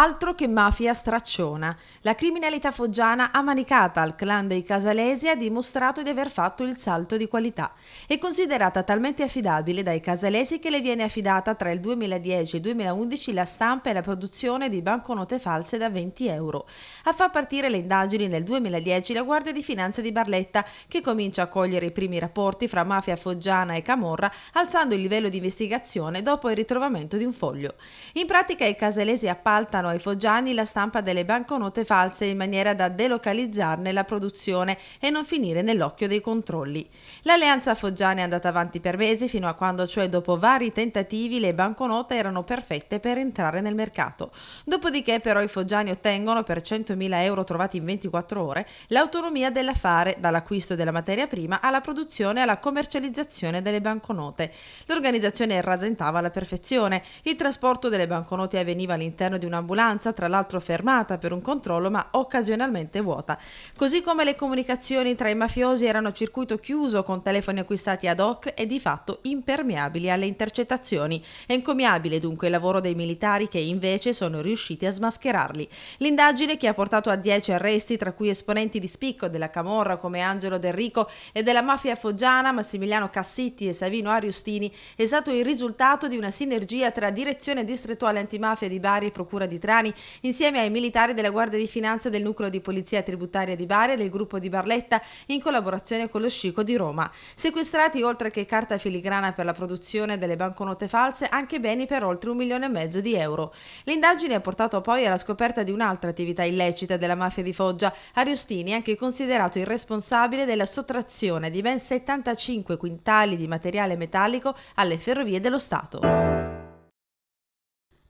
Altro che mafia stracciona. La criminalità foggiana manicata al clan dei Casalesi ha dimostrato di aver fatto il salto di qualità. È considerata talmente affidabile dai Casalesi che le viene affidata tra il 2010 e il 2011 la stampa e la produzione di banconote false da 20 euro. A far partire le indagini nel 2010 la Guardia di Finanza di Barletta che comincia a cogliere i primi rapporti fra mafia foggiana e camorra alzando il livello di investigazione dopo il ritrovamento di un foglio. In pratica i Casalesi appaltano Ricordano ai foggiani la stampa delle banconote false in maniera da delocalizzarne la produzione e non finire nell'occhio dei controlli. L'alleanza foggiana è andata avanti per mesi fino a quando cioè dopo vari tentativi le banconote erano perfette per entrare nel mercato. Dopodiché però i foggiani ottengono per 100.000 euro trovati in 24 ore l'autonomia dell'affare dall'acquisto della materia prima alla produzione e alla commercializzazione delle banconote. L'organizzazione rasentava alla perfezione. Il trasporto delle banconote avveniva all'interno di una un'ambulanza, tra l'altro fermata per un controllo, ma occasionalmente vuota. Così come le comunicazioni tra i mafiosi erano a circuito chiuso con telefoni acquistati ad hoc e di fatto impermeabili alle intercettazioni. È encomiabile dunque il lavoro dei militari che invece sono riusciti a smascherarli. L'indagine che ha portato a 10 arresti, tra cui esponenti di spicco della Camorra come Angelo Del Rico e della mafia foggiana Massimiliano Cassitti e Savino Ariustini, è stato il risultato di una sinergia tra direzione distrettuale antimafia di Bari e procura di Trani, insieme ai militari della Guardia di Finanza del Nucleo di Polizia Tributaria di Bari e del gruppo di Barletta, in collaborazione con lo Scico di Roma. Sequestrati oltre che carta filigrana per la produzione delle banconote false, anche beni per oltre un milione e mezzo di euro. L'indagine ha portato poi alla scoperta di un'altra attività illecita della mafia di Foggia, Ariostini, anche considerato il responsabile della sottrazione di ben 75 quintali di materiale metallico alle ferrovie dello Stato.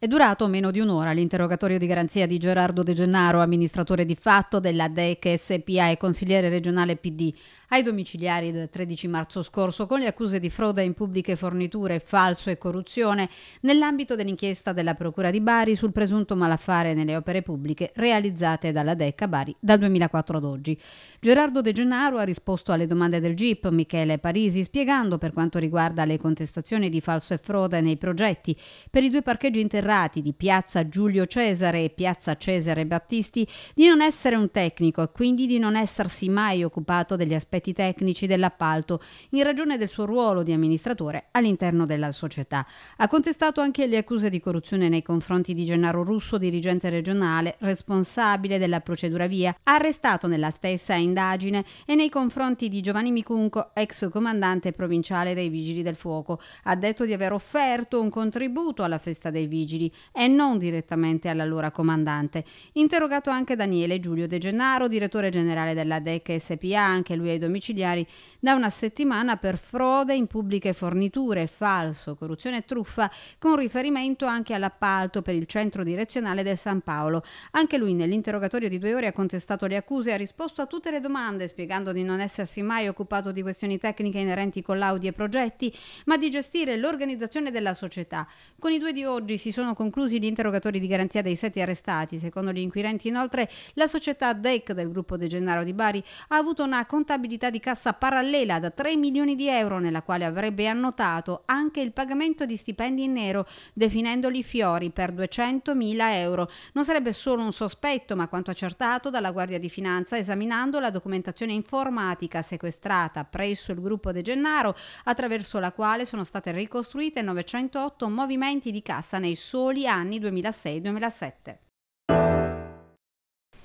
È durato meno di un'ora l'interrogatorio di garanzia di Gerardo De Gennaro, amministratore di fatto della DEC SPA e consigliere regionale PD ai domiciliari del 13 marzo scorso con le accuse di frode in pubbliche forniture, falso e corruzione nell'ambito dell'inchiesta della Procura di Bari sul presunto malaffare nelle opere pubbliche realizzate dalla DECA Bari dal 2004 ad oggi. Gerardo De Gennaro ha risposto alle domande del GIP Michele Parisi spiegando per quanto riguarda le contestazioni di falso e frode nei progetti per i due parcheggi interrati di Piazza Giulio Cesare e Piazza Cesare Battisti di non essere un tecnico e quindi di non essersi mai occupato degli aspetti aspetti tecnici dell'appalto in ragione del suo ruolo di amministratore all'interno della società. Ha contestato anche le accuse di corruzione nei confronti di Gennaro Russo, dirigente regionale responsabile della procedura via, arrestato nella stessa indagine e nei confronti di Giovanni Micunco, ex comandante provinciale dei Vigili del Fuoco. Ha detto di aver offerto un contributo alla festa dei Vigili e non direttamente all'allora comandante. Interrogato anche Daniele Giulio De Gennaro, direttore generale della DEC SPA, anche lui ai domiciliari da una settimana per frode in pubbliche forniture, falso, corruzione e truffa, con riferimento anche all'appalto per il centro direzionale del San Paolo. Anche lui nell'interrogatorio di due ore ha contestato le accuse e ha risposto a tutte le domande, spiegando di non essersi mai occupato di questioni tecniche inerenti collaudi e progetti, ma di gestire l'organizzazione della società. Con i due di oggi si sono conclusi gli interrogatori di garanzia dei sette arrestati. Secondo gli inquirenti, inoltre, la società DEC del gruppo De Gennaro di Bari ha avuto una contabilità un'entità di cassa parallela da 3 milioni di euro nella quale avrebbe annotato anche il pagamento di stipendi in nero, definendoli fiori per 200 mila euro. Non sarebbe solo un sospetto, ma quanto accertato dalla Guardia di Finanza esaminando la documentazione informatica sequestrata presso il gruppo De Gennaro, attraverso la quale sono state ricostruite 908 movimenti di cassa nei soli anni 2006-2007.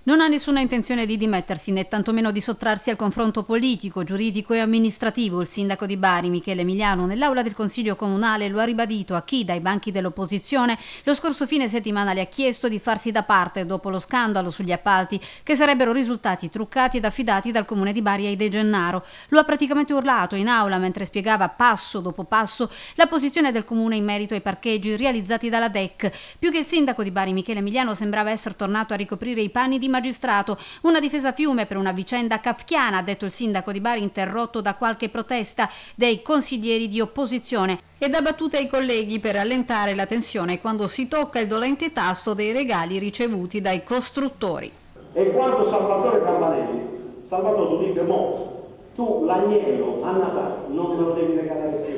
Non ha nessuna intenzione di dimettersi né tantomeno di sottrarsi al confronto politico, giuridico e amministrativo. Il sindaco di Bari, Michele Emiliano, nell'aula del Consiglio Comunale lo ha ribadito a chi dai banchi dell'opposizione lo scorso fine settimana le ha chiesto di farsi da parte dopo lo scandalo sugli appalti che sarebbero risultati truccati ed affidati dal comune di Bari ai De Gennaro. Lo ha praticamente urlato in aula mentre spiegava passo dopo passo la posizione del comune in merito ai parcheggi realizzati dalla DEC. Più che il sindaco di Bari, Michele Emiliano, sembrava essere tornato a ricoprire i panni di magistrato. Una difesa a fiume per una vicenda kafkiana, ha detto il sindaco di Bari, interrotto da qualche protesta dei consiglieri di opposizione ed ha battute ai colleghi per allentare la tensione quando si tocca il dolente tasto dei regali ricevuti dai costruttori. E quando Salvatore Campanelli, Salvatore tu dice, mo, tu l'agnello a Natale non me lo devi regalare più.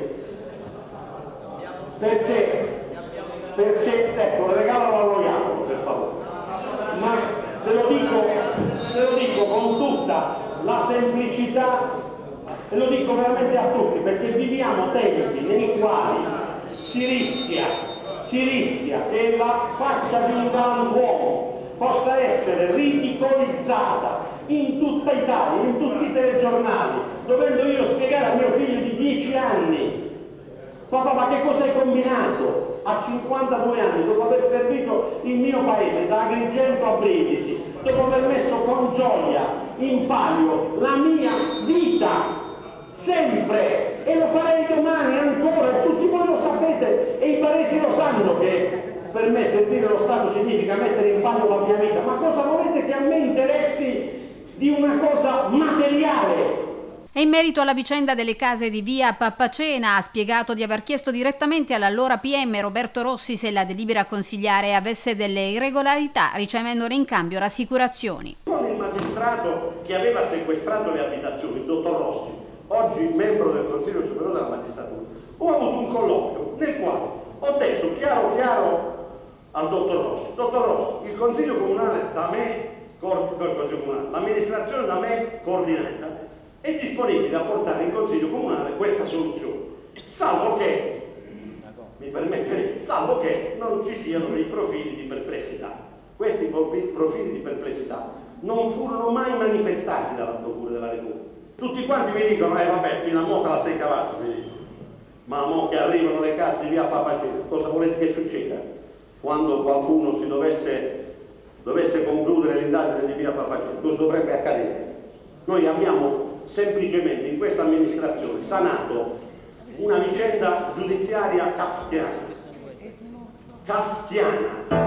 Perché? Perché, ecco, regalalo all'oiato, per favore te lo dico, te lo dico con tutta la semplicità e lo dico veramente a tutti perché viviamo tempi nei quali si rischia, si rischia che la faccia di un galantuomo possa essere ridicolizzata in tutta Italia, in tutti i telegiornali, dovendo io spiegare a mio figlio di 10 anni, papà ma che cosa hai combinato a 52 anni dopo aver servito mio paese, da Agrigento a Brindisi, dopo aver messo con gioia in palio la mia vita, sempre, e lo farei domani ancora, tutti voi lo sapete e i baresi lo sanno che per me servire lo Stato significa mettere in palio la mia vita, ma cosa volete che a me interessi di una cosa materiale? E in merito alla vicenda delle case di via Pappacena ha spiegato di aver chiesto direttamente all'allora PM Roberto Rossi se la delibera consigliare avesse delle irregolarità, ricevendone in cambio rassicurazioni. Il magistrato che aveva sequestrato le abitazioni, il dottor Rossi, oggi membro del Consiglio Superiore della Magistratura, ho avuto un colloquio nel quale ho detto chiaro chiaro al dottor Rossi, dottor Rossi, il Consiglio Comunale da me, l'amministrazione da me coordinata, è disponibile a portare in consiglio comunale questa soluzione, salvo che, mi permetterete, salvo che non ci siano dei profili di perplessità. Questi profili di perplessità non furono mai manifestati dalla Procura della Repubblica. Tutti quanti mi dicono, eh vabbè, fino a mo' te la sei cavata, mi dicono. Ma mo' che arrivano le casse di via Papacena, cosa volete che succeda? Quando qualcuno si dovesse, dovesse concludere l'indagine di via Papacena, cosa dovrebbe accadere? Noi abbiamo semplicemente in questa amministrazione sanato una vicenda giudiziaria kafkiana. kafkiana.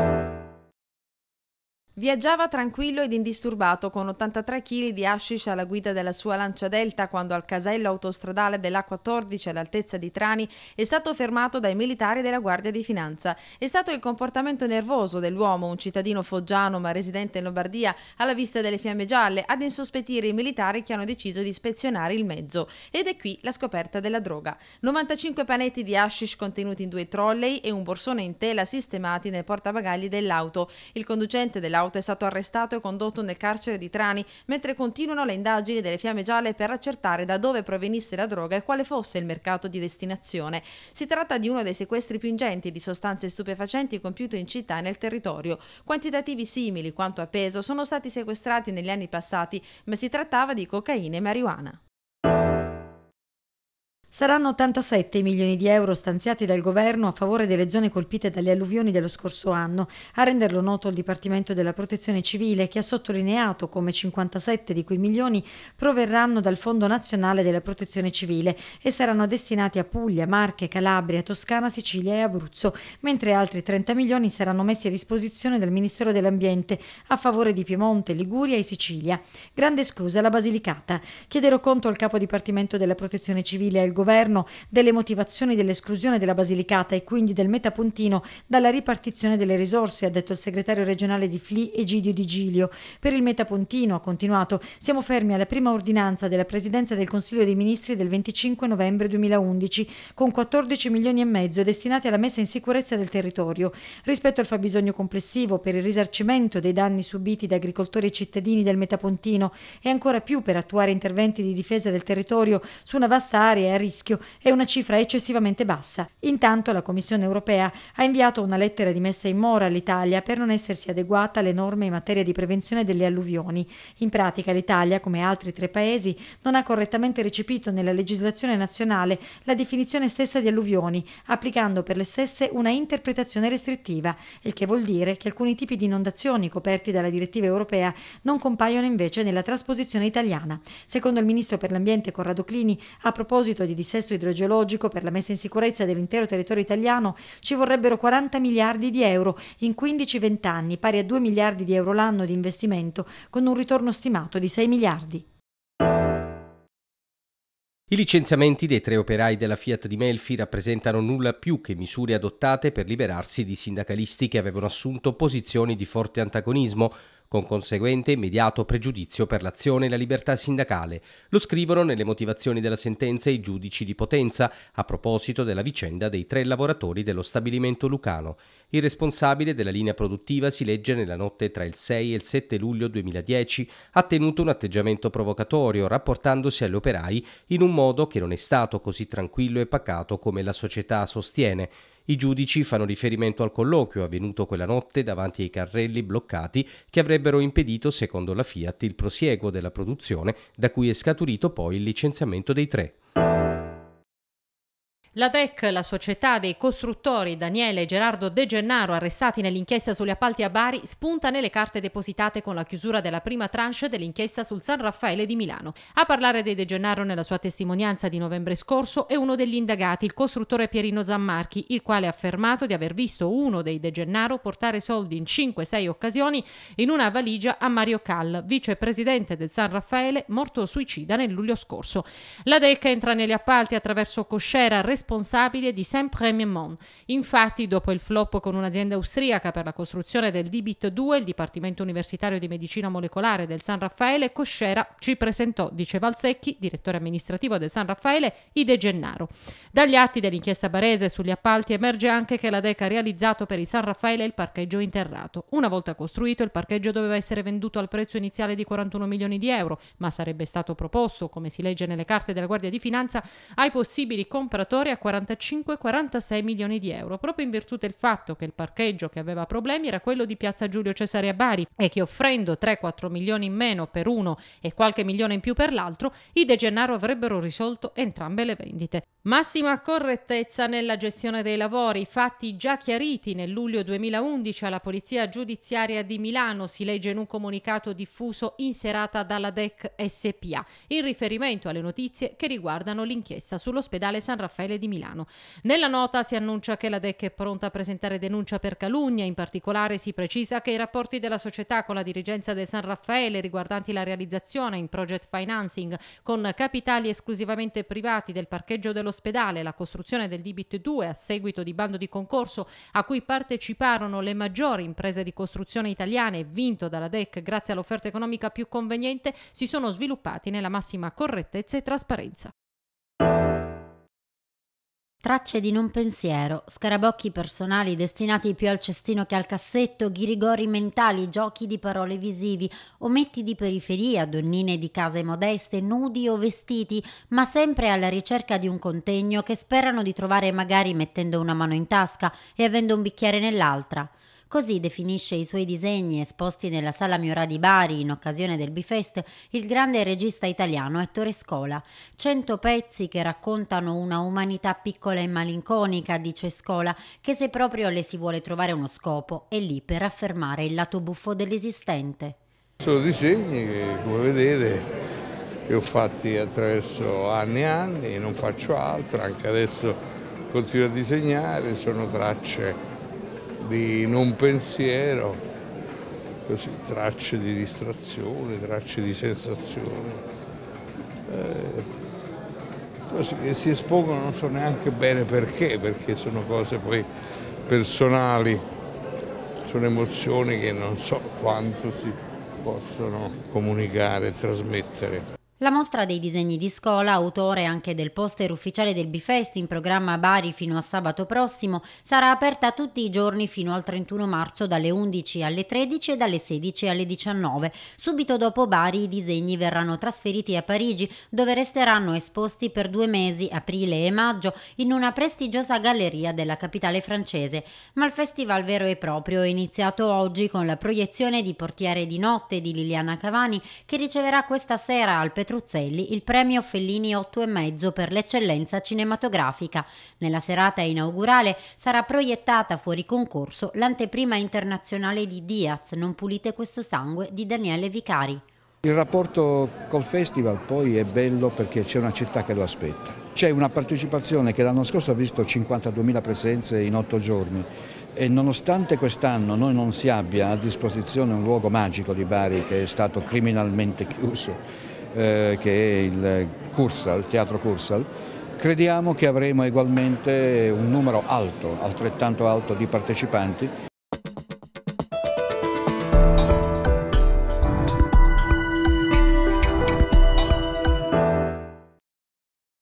Viaggiava tranquillo ed indisturbato con 83 kg di hashish alla guida della sua Lancia Delta quando al casello autostradale della 14 all'altezza di Trani è stato fermato dai militari della Guardia di Finanza. È stato il comportamento nervoso dell'uomo, un cittadino foggiano ma residente in Lombardia, alla vista delle fiamme gialle, ad insospettire i militari che hanno deciso di ispezionare il mezzo. Ed è qui la scoperta della droga. 95 panetti di hashish contenuti in due trolley e un borsone in tela sistemati nel portabagagli dell'auto. Il conducente dell'auto blackout è stato arrestato e condotto nel carcere di Trani, mentre continuano le indagini delle fiamme gialle per accertare da dove provenisse la droga e quale fosse il mercato di destinazione. Si tratta di uno dei sequestri più ingenti di sostanze stupefacenti compiuto in città e nel territorio. Quantitativi simili quanto a peso sono stati sequestrati negli anni passati, ma si trattava di cocaina e marijuana. Saranno 87 i milioni di euro stanziati dal governo a favore delle zone colpite dalle alluvioni dello scorso anno, a renderlo noto il Dipartimento della Protezione Civile che ha sottolineato come 57 di quei milioni proverranno dal Fondo Nazionale della Protezione Civile e saranno destinati a Puglia, Marche, Calabria, Toscana, Sicilia e Abruzzo, mentre altri 30 milioni saranno messi a disposizione dal Ministero dell'Ambiente a favore di Piemonte, Liguria e Sicilia, grande esclusa la Basilicata. Chiederò conto al Capo Dipartimento della Protezione Civile e al governo delle motivazioni dell'esclusione della Basilicata e quindi del Metapontino dalla ripartizione delle risorse, ha detto il segretario regionale di FLI Egidio Di Giglio. Per il Metapontino, ha continuato, siamo fermi alla prima ordinanza della Presidenza del Consiglio dei Ministri del 25 novembre 2011 con 14 milioni e mezzo destinati alla messa in sicurezza del territorio. Rispetto al fabbisogno complessivo per il risarcimento dei danni subiti da agricoltori e cittadini del Metapontino e ancora più per attuare interventi di difesa del territorio su una vasta area e rischio è una cifra eccessivamente bassa. Intanto la Commissione europea ha inviato una lettera di messa in mora all'Italia per non essersi adeguata alle norme in materia di prevenzione delle alluvioni. In pratica l'Italia, come altri tre paesi, non ha correttamente recepito nella legislazione nazionale la definizione stessa di alluvioni, applicando per le stesse una interpretazione restrittiva, il che vuol dire che alcuni tipi di inondazioni coperti dalla direttiva europea non compaiono invece nella trasposizione italiana. Secondo il ministro per l'ambiente Corrado Clini, a proposito di dissesto idrogeologico per la messa in sicurezza dell'intero territorio italiano ci vorrebbero 40 miliardi di euro in 15-20 anni, pari a 2 miliardi di euro l'anno di investimento, con un ritorno stimato di 6 miliardi. I licenziamenti dei tre operai della Fiat di Melfi rappresentano nulla più che misure adottate per liberarsi di sindacalisti che avevano assunto posizioni di forte antagonismo con conseguente immediato pregiudizio per l'azione e la libertà sindacale. Lo scrivono nelle motivazioni della sentenza i giudici di Potenza a proposito della vicenda dei tre lavoratori dello stabilimento lucano. Il responsabile della linea produttiva si legge nella notte tra il 6 e il 7 luglio 2010 ha tenuto un atteggiamento provocatorio rapportandosi agli operai in un modo che non è stato così tranquillo e pacato come la società sostiene. I giudici fanno riferimento al colloquio avvenuto quella notte davanti ai carrelli bloccati che avrebbero impedito, secondo la Fiat, il prosieguo della produzione da cui è scaturito poi il licenziamento dei tre. La DEC, la società dei costruttori Daniele e Gerardo De Gennaro, arrestati nell'inchiesta sugli appalti a Bari, spunta nelle carte depositate con la chiusura della prima tranche dell'inchiesta sul San Raffaele di Milano. A parlare dei De Gennaro nella sua testimonianza di novembre scorso è uno degli indagati, il costruttore Pierino Zammarchi, il quale ha affermato di aver visto uno dei De Gennaro portare soldi in 5-6 occasioni in una valigia a Mario Cal, vicepresidente del San Raffaele, morto suicida nel luglio scorso. La DEC entra negli appalti attraverso Coscera, responsabile responsabile di Saint-Premiermont. Infatti, dopo il flop con un'azienda austriaca per la costruzione del DBIT 2, il Dipartimento Universitario di Medicina Molecolare del San Raffaele, Coscera ci presentò, dice Valsecchi, direttore amministrativo del San Raffaele, i De Gennaro. Dagli atti dell'inchiesta barese sugli appalti emerge anche che la DECA ha realizzato per il San Raffaele il parcheggio interrato. Una volta costruito, il parcheggio doveva essere venduto al prezzo iniziale di 41 milioni di euro, ma sarebbe stato proposto, come si legge nelle carte della Guardia di Finanza, ai possibili compratori a 45-46 milioni di euro, proprio in virtù del fatto che il parcheggio che aveva problemi era quello di Piazza Giulio Cesare a Bari e che offrendo 3-4 milioni in meno per uno e qualche milione in più per l'altro, i De Gennaro avrebbero risolto entrambe le vendite. Massima correttezza nella gestione dei lavori, fatti già chiariti nel luglio 2011 alla Polizia Giudiziaria di Milano, si legge in un comunicato diffuso in serata dalla DEC SPA, in riferimento alle notizie che riguardano l'inchiesta sull'ospedale San Raffaele di Milano. Nella nota si annuncia che la DEC è pronta a presentare denuncia per calunnia, in particolare si precisa che i rapporti della società con la dirigenza del San Raffaele riguardanti la realizzazione in project financing con capitali esclusivamente privati del parcheggio dell'ospedale, la costruzione del Dibit 2 a seguito di bando di concorso a cui parteciparono le maggiori imprese di costruzione italiane vinto dalla DEC grazie all'offerta economica più conveniente, si sono sviluppati nella massima correttezza e trasparenza. Tracce di non pensiero, scarabocchi personali destinati più al cestino che al cassetto, ghirigori mentali, giochi di parole visivi, ometti di periferia, donnine di case modeste, nudi o vestiti, ma sempre alla ricerca di un contegno che sperano di trovare magari mettendo una mano in tasca e avendo un bicchiere nell'altra. Così definisce i suoi disegni esposti nella Sala Miorà di Bari in occasione del Bifest il grande regista italiano Ettore Scola. Cento pezzi che raccontano una umanità piccola e malinconica, dice Scola, che se proprio le si vuole trovare uno scopo è lì per affermare il lato buffo dell'esistente. Sono disegni che, come vedete, li ho fatti attraverso anni e anni, non faccio altro, anche adesso continuo a disegnare, sono tracce di non pensiero, così, tracce di distrazione, tracce di sensazione, eh, che si espongono non so neanche bene perché, perché sono cose poi personali, sono emozioni che non so quanto si possono comunicare, trasmettere. La mostra dei disegni di scuola, autore anche del poster ufficiale del Bifest in programma a Bari fino a sabato prossimo, sarà aperta tutti i giorni fino al 31 marzo dalle 11 alle 13 e dalle 16 alle 19. Subito dopo Bari i disegni verranno trasferiti a Parigi dove resteranno esposti per due mesi, aprile e maggio, in una prestigiosa galleria della capitale francese. Ma il festival vero e proprio è iniziato oggi con la proiezione di Portiere di notte di Liliana Cavani che riceverà questa sera al Petrolio Petruzzelli il premio Fellini 8,5 per l'eccellenza cinematografica. Nella serata inaugurale sarà proiettata fuori concorso l'anteprima internazionale di Diaz, Non pulite questo sangue, di Daniele Vicari. Il rapporto col festival poi è bello perché c'è una città che lo aspetta. C'è una partecipazione che l'anno scorso ha visto 52.000 presenze in otto giorni e nonostante quest'anno noi non si abbia a disposizione un luogo magico di Bari che è stato criminalmente chiuso eh, che è il Cursal, Teatro Cursal, crediamo che avremo ugualmente un numero alto, altrettanto alto di partecipanti